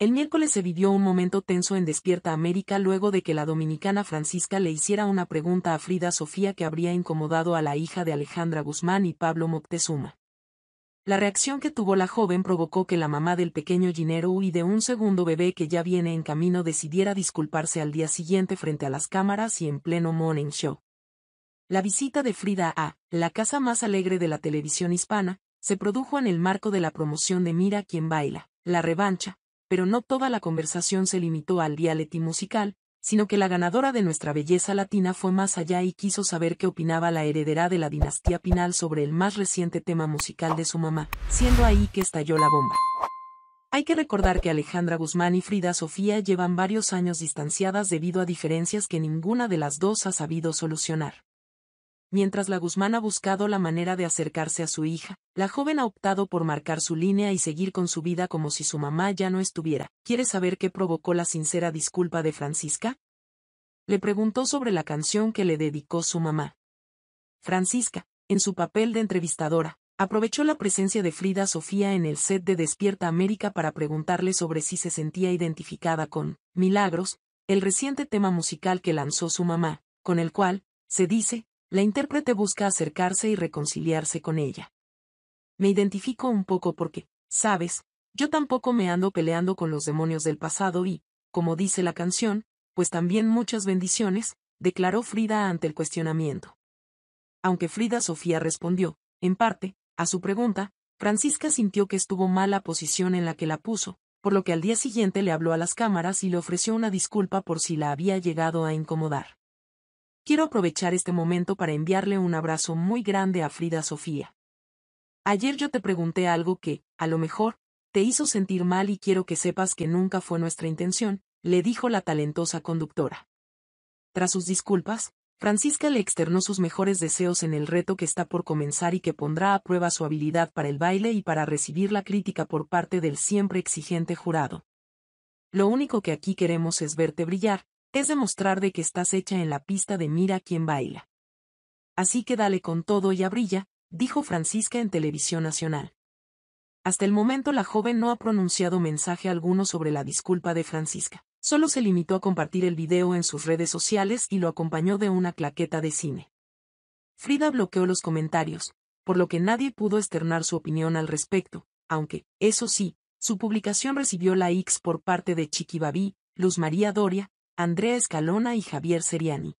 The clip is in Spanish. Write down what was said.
El miércoles se vivió un momento tenso en Despierta América luego de que la dominicana Francisca le hiciera una pregunta a Frida Sofía que habría incomodado a la hija de Alejandra Guzmán y Pablo Moctezuma. La reacción que tuvo la joven provocó que la mamá del pequeño Ginero y de un segundo bebé que ya viene en camino decidiera disculparse al día siguiente frente a las cámaras y en pleno morning show. La visita de Frida a la casa más alegre de la televisión hispana se produjo en el marco de la promoción de Mira quien baila, la revancha, pero no toda la conversación se limitó al dialeti musical, sino que la ganadora de nuestra belleza latina fue más allá y quiso saber qué opinaba la heredera de la dinastía Pinal sobre el más reciente tema musical de su mamá, siendo ahí que estalló la bomba. Hay que recordar que Alejandra Guzmán y Frida Sofía llevan varios años distanciadas debido a diferencias que ninguna de las dos ha sabido solucionar. Mientras la Guzmán ha buscado la manera de acercarse a su hija, la joven ha optado por marcar su línea y seguir con su vida como si su mamá ya no estuviera. ¿Quieres saber qué provocó la sincera disculpa de Francisca? Le preguntó sobre la canción que le dedicó su mamá. Francisca, en su papel de entrevistadora, aprovechó la presencia de Frida Sofía en el set de Despierta América para preguntarle sobre si se sentía identificada con Milagros, el reciente tema musical que lanzó su mamá, con el cual, se dice, la intérprete busca acercarse y reconciliarse con ella. Me identifico un poco porque, sabes, yo tampoco me ando peleando con los demonios del pasado y, como dice la canción, pues también muchas bendiciones, declaró Frida ante el cuestionamiento. Aunque Frida Sofía respondió, en parte, a su pregunta, Francisca sintió que estuvo mala posición en la que la puso, por lo que al día siguiente le habló a las cámaras y le ofreció una disculpa por si la había llegado a incomodar quiero aprovechar este momento para enviarle un abrazo muy grande a Frida Sofía. Ayer yo te pregunté algo que, a lo mejor, te hizo sentir mal y quiero que sepas que nunca fue nuestra intención, le dijo la talentosa conductora. Tras sus disculpas, Francisca le externó sus mejores deseos en el reto que está por comenzar y que pondrá a prueba su habilidad para el baile y para recibir la crítica por parte del siempre exigente jurado. Lo único que aquí queremos es verte brillar, es demostrar de que estás hecha en la pista de mira quien baila. Así que dale con todo y abrilla, dijo Francisca en Televisión Nacional. Hasta el momento la joven no ha pronunciado mensaje alguno sobre la disculpa de Francisca. Solo se limitó a compartir el video en sus redes sociales y lo acompañó de una claqueta de cine. Frida bloqueó los comentarios, por lo que nadie pudo externar su opinión al respecto, aunque, eso sí, su publicación recibió la X por parte de Chiquibabí, Luz María Doria, Andrés Escalona y Javier Seriani.